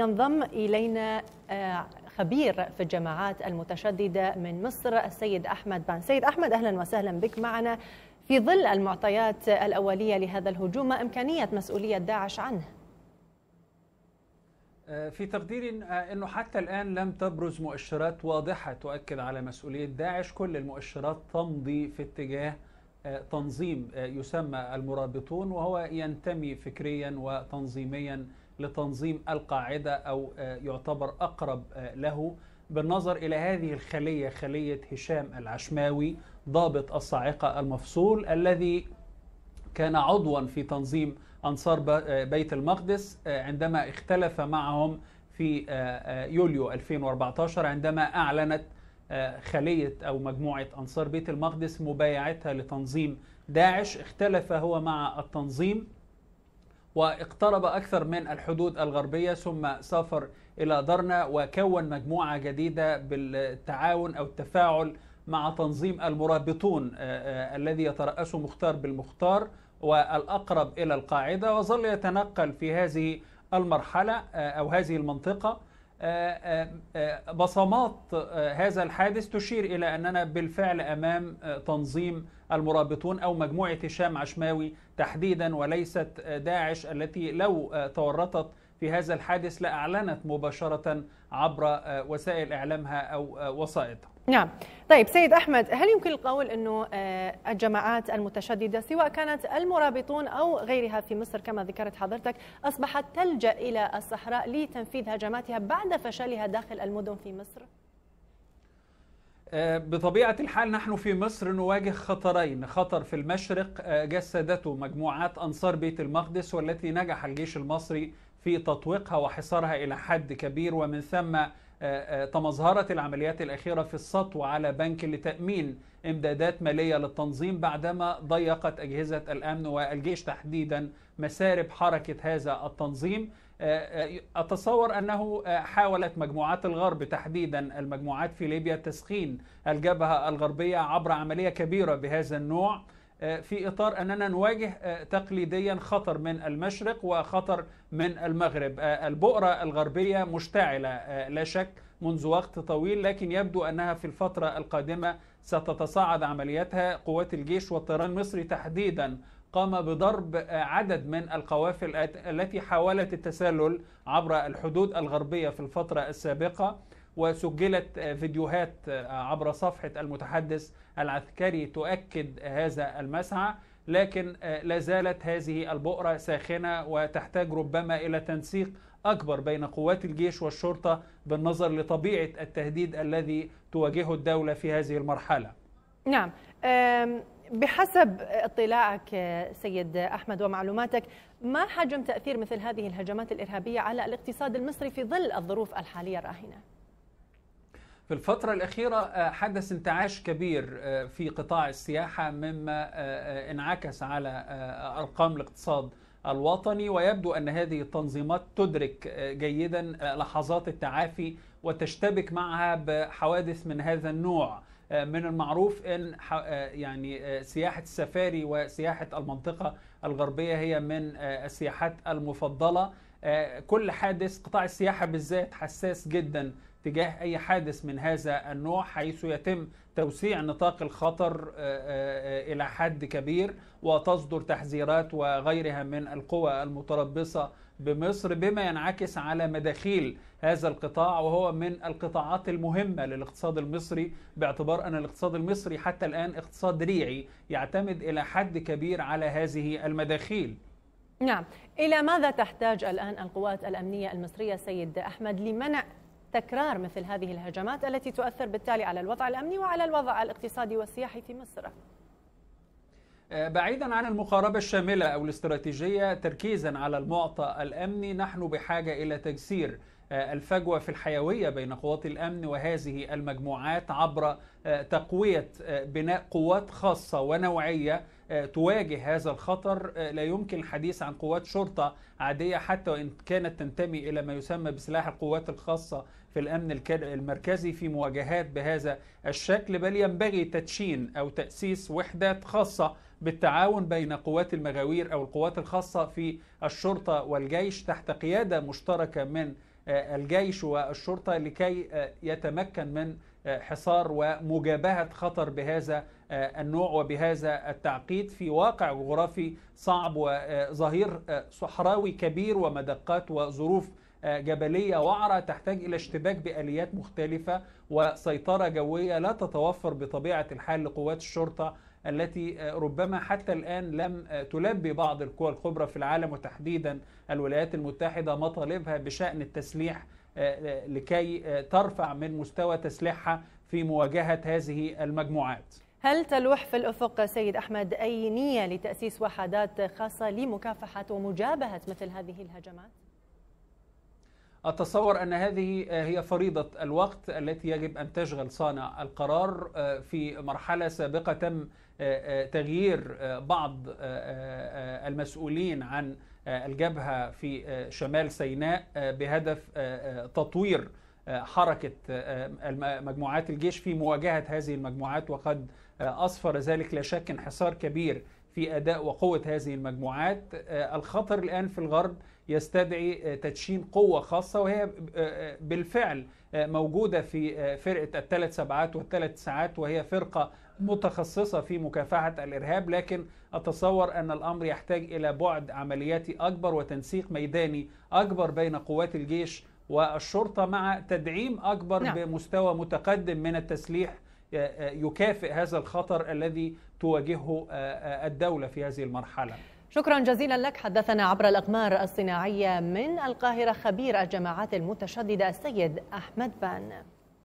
ينضم إلينا آه، خبير في الجماعات المتشددة من مصر السيد أحمد بان سيد أحمد أهلا وسهلا بك معنا في ظل المعطيات الأولية لهذا الهجوم ما إمكانية مسؤولية داعش عنه؟ آه، في تقديري آه، أنه حتى الآن لم تبرز مؤشرات واضحة تؤكد على مسؤولية داعش كل المؤشرات تمضي في اتجاه تنظيم يسمى المرابطون وهو ينتمي فكريا وتنظيميا لتنظيم القاعده او آه، يعتبر اقرب آه، له بالنظر الى هذه الخليه خليه هشام العشماوي ضابط الصاعقه المفصول الذي كان عضوا في تنظيم انصار آه، بيت المقدس عندما اختلف معهم في يوليو 2014 عندما اعلنت خليه او مجموعه انصار بيت المقدس مبايعتها لتنظيم داعش اختلف هو مع التنظيم واقترب أكثر من الحدود الغربية ثم سافر إلى درنا وكون مجموعة جديدة بالتعاون أو التفاعل مع تنظيم المرابطون آه، آه، الذي يترأسه مختار بالمختار والأقرب إلى القاعدة وظل يتنقل في هذه المرحلة آه، أو هذه المنطقة بصمات هذا الحادث تشير إلى أننا بالفعل أمام تنظيم المرابطون أو مجموعة هشام عشماوي تحديدا وليست داعش التي لو تورطت في هذا الحادث لأعلنت مباشرة عبر وسائل إعلامها أو وسائطها نعم طيب سيد أحمد هل يمكن القول أنه الجماعات المتشددة سواء كانت المرابطون أو غيرها في مصر كما ذكرت حضرتك أصبحت تلجأ إلى الصحراء لتنفيذ هجماتها بعد فشلها داخل المدن في مصر؟ آه، بطبيعة الحال نحن في مصر نواجه خطرين خطر في المشرق آه، جسدته مجموعات أنصار بيت المقدس والتي نجح الجيش المصري في تطويقها وحصارها إلى حد كبير ومن ثم آه، تمظهرت العمليات الأخيرة في السطو على بنك لتأمين إمدادات مالية للتنظيم بعدما ضيقت أجهزة الأمن والجيش تحديدا مسارب حركة هذا التنظيم آه، آه، أتصور أنه آه، حاولت مجموعات الغرب تحديدا المجموعات في ليبيا تسخين الجبهة الغربية عبر عملية كبيرة بهذا النوع في اطار اننا نواجه تقليديا خطر من المشرق وخطر من المغرب البؤره الغربيه مشتعله لا شك منذ وقت طويل لكن يبدو انها في الفتره القادمه ستتصاعد عملياتها قوات الجيش والطيران المصري تحديدا قام بضرب عدد من القوافل التي حاولت التسلل عبر الحدود الغربية في الفترة السابقة وسجلت فيديوهات عبر صفحة المتحدث العسكري تؤكد هذا المسعى لكن لا زالت هذه البؤرة ساخنة وتحتاج ربما إلى تنسيق أكبر بين قوات الجيش والشرطة بالنظر لطبيعة التهديد الذي تواجهه الدولة في هذه المرحلة نعم بحسب اطلاعك سيد احمد ومعلوماتك ما حجم تاثير مثل هذه الهجمات الارهابيه على الاقتصاد المصري في ظل الظروف الحاليه الراهنه؟ في الفترة الأخيرة آه، حدث انتعاش كبير آه، في قطاع السياحة مما آه، انعكس على أرقام الاقتصاد الوطني ويبدو أن هذه التنظيمات تدرك جيدا لحظات التعافي وتشتبك معها بحوادث من هذا النوع آه، من المعروف ان آه، يعني آه، سياحه السفاري وسياحه المنطقه الغربيه هي من السياحات المفضله كل حادث قطاع السياحه بالذات حساس جدا تجاه اي حادث من هذا النوع حيث يتم توسيع نطاق الخطر الى حد كبير وتصدر تحذيرات وغيرها من القوى المتربصه بمصر بما ينعكس على مداخيل هذا القطاع وهو من القطاعات المهمة للاقتصاد المصري باعتبار أن الاقتصاد المصري حتى الآن اقتصاد ريعي يعتمد إلى حد كبير على هذه المداخيل نعم إلى ماذا تحتاج الآن القوات الأمنية المصرية سيد أحمد لمنع تكرار مثل هذه الهجمات التي تؤثر بالتالي على الوضع الأمني وعلى الوضع الاقتصادي والسياحي في مصر؟ آه، بعيدا عن المقاربة الشاملة أو الاستراتيجية تركيزا على المعطى الأمني نحن بحاجة إلى تجسير آه، الفجوه في الحيويه بين قوات الامن وهذه المجموعات عبر آه، تقويه آه، بناء قوات خاصه ونوعيه تواجه هذا الخطر لا يمكن الحديث عن قوات شرطه عاديه حتى وان كانت تنتمي الى ما يسمى بسلاح القوات الخاصه في الامن المركزي في مواجهات بهذا الشكل بل ينبغي تدشين او تاسيس وحدات خاصه بالتعاون بين قوات المغاوير او القوات الخاصه في الشرطه والجيش تحت قياده مشتركه من آه، الجيش والشرطه لكي آه، يتمكن من آه، حصار ومجابهه خطر بهذا النوع وبهذا التعقيد في واقع جغرافي صعب وظهير صحراوي كبير ومدقات وظروف جبلية وعرة تحتاج إلى اشتباك بآليات مختلفة وسيطرة جوية لا تتوفر بطبيعة الحال لقوات الشرطة التي آه، ربما حتى الآن لم آه، تلبي بعض القوى الكبرى في العالم وتحديدا الولايات المتحدة مطالبها بشأن التسليح آه، لكي ترفع من مستوى تسليحها في مواجهة هذه المجموعات هل تلوح في الأفق سيد أحمد أي نية لتأسيس وحدات خاصة لمكافحة ومجابهة مثل هذه الهجمات؟ أتصور أن هذه آه، هي فريضة الوقت التي يجب أن تشغل صانع القرار آه، في مرحلة سابقة تم آه، تغيير بعض المسؤولين عن الجبهة في شمال سيناء بهدف تطوير حركة مجموعات الجيش في مواجهة هذه المجموعات وقد أسفر ذلك لا شك انحسار كبير في اداء وقوه هذه المجموعات آه، الخطر الان في الغرب يستدعي آه، تدشين قوه خاصه وهي آه، بالفعل موجوده في فرقه الثلاث سبعات والثلاث ساعات وهي فرقه متخصصه في مكافحه الارهاب لكن اتصور ان الامر يحتاج الى بعد عملياتي اكبر وتنسيق ميداني اكبر بين قوات الجيش والشرطه مع تدعيم اكبر نعم. بمستوى متقدم من التسليح آه، آه، يكافئ هذا الخطر الذي تواجهه آه، الدولة في هذه المرحلة شكرا جزيلا لك حدثنا عبر الأقمار الصناعية من القاهرة خبير الجماعات المتشددة السيد أحمد بان